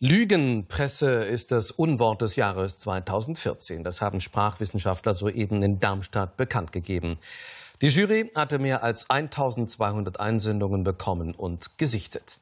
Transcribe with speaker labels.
Speaker 1: Lügenpresse ist das Unwort des Jahres 2014. Das haben Sprachwissenschaftler soeben in Darmstadt bekannt gegeben. Die Jury hatte mehr als 1200 Einsendungen bekommen und gesichtet.